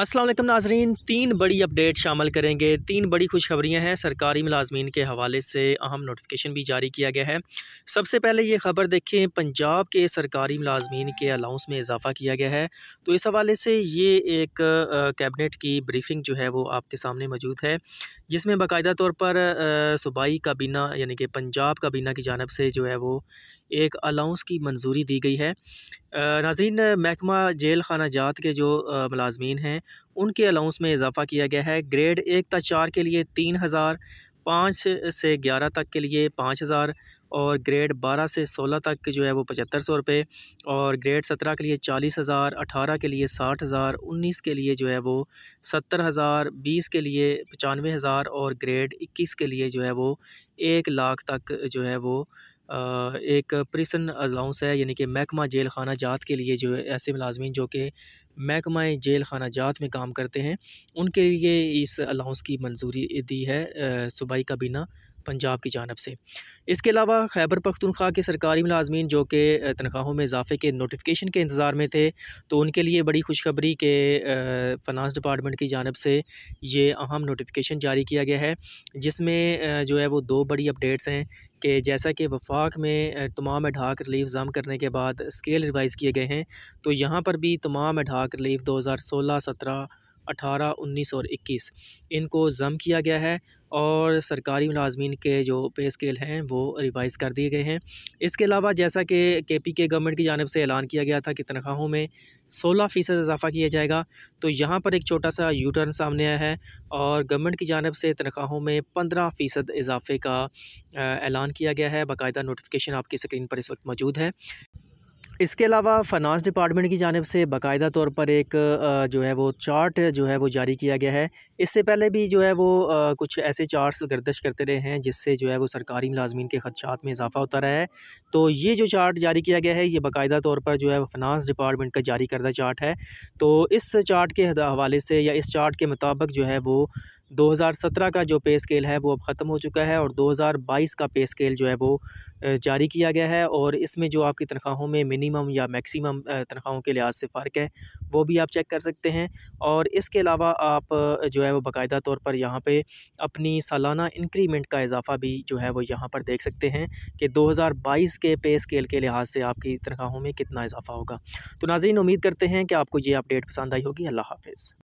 असलम नाजरीन तीन बड़ी अपडेट शामिल करेंगे तीन बड़ी खुशखबरियाँ हैं सरकारी मुलाजमीन के हवाले से अहम नोटिफिकेशन भी जारी किया गया है सबसे पहले ये खबर देखें पंजाब के सरकारी मुलाजमीन के अलाउंस में इजाफ़ा किया गया है तो इस हवाले से ये एक कैबिनेट की ब्रीफिंग जो है वो आपके सामने मौजूद है जिसमें बाकायदा तौर पर सूबाई काबीना यानी कि पंजाब काबीना की जानब से जो है वो एक अलाउंस की मंजूरी दी गई है नाजीन महकमा जेल खाना जात के जो मुलाजमीन हैं उनके अलाउंस में इजाफ़ा किया गया है ग्रेड एक तक चार के लिए तीन हज़ार पाँच से ग्यारह तक के लिए पाँच हज़ार और ग्रेड बारह से सोलह तक जो है वो पचहत्तर सौ रुपये और ग्रेड सत्रह के लिए चालीस हज़ार अठारह के लिए साठ हज़ार उन्नीस के लिए जो है वो सत्तर हज़ार बीस के लिए पचानवे हज़ार और ग्रेड इक्कीस के लिए जो है वो एक लाख तक जो है वो एक प्रिसन अलाउंस है यानी कि महकमा जेल खाना जात के लिए जो ऐसे मुलाजमी जो कि महकमा जेल खाना जात में काम करते हैं उनके लिए इस अलाउंस की मंजूरी दी है सूबाई काबीना पंजाब की जानब से इसके अलावा खैबर पख्तनख्वा के सरकारी मुलाजमीन जो कि तनख्वाहों में इजाफे के नोटिफिकेशन के इंतज़ार में थे तो उनके लिए बड़ी खुशखबरी के फनास डिपार्टमेंट की जानब से ये अहम नोटिफिकेशन जारी किया गया है जिसमें जो है वो दो बड़ी अपडेट्स हैं कि जैसा कि वफाक में तमाम अडाक रिलीफ ज़म करने के बाद स्केल रिवाइज़ किए गए हैं तो यहाँ पर भी तमाम अडाक रिलीफ दो हज़ार सोलह सत्रह अठारह उन्नीस और इक्कीस इनको ज़म किया गया है और सरकारी मुलाजमीन के जो पे स्केल हैं वो रिवाइज़ कर दिए गए हैं इसके अलावा जैसा कि के पी के गवर्नमेंट की जानब से ऐलान किया गया था कि तनख्वाहों में सोलह फ़ीसद इजाफ़ा किया जाएगा तो यहाँ पर एक छोटा सा यू टर्न सामने आया है और गवर्नमेंट की जानब से तनख्वाहों में पंद्रह फ़ीसद इजाफ़े का ऐलान किया गया है बाकायदा नोटिफिकेशन आपकी स्क्रीन पर इस वक्त मौजूद है इसके अलावा फाइनांस डिपार्टमेंट की जानब से बाकायदा तौर पर एक जो है वो चार्ट जो है वो जारी किया गया है इससे पहले भी जो है वो कुछ ऐसे चार्ट्स गर्दश करते रहे हैं जिससे जो है वो सरकारी मुलाजमीन के खदशात में इजाफा होता रहा है तो ये जो चार्ट जारी किया गया है ये बाकायदा तौर पर जो है फाइनांस डिपार्टमेंट का जारी करदा चार्ट है तो इस चार्ट के हवाले से या इस चार्ट के मुताबिक जो है वो 2017 का जो पे स्केल है वो अब ख़त्म हो चुका है और 2022 का पे स्केल जो है वो जारी किया गया है और इसमें जो आपकी तनख्वाहों में मिनिमम या मैक्सिमम तनख्वाहों के लिहाज से फ़र्क है वो भी आप चेक कर सकते हैं और इसके अलावा आप जो है वो बाकायदा तौर पर यहाँ पर अपनी सालाना इंक्रीमेंट का इजाफा भी जो है वो यहाँ पर देख सकते हैं कि दो के पे स्केल के लिहाज से आपकी तनख्वाहों में कितना इजाफा होगा तो नाजीन उम्मीद करते हैं कि आपको ये अपडेट पसंद आई होगी अल्लाह हाफिज़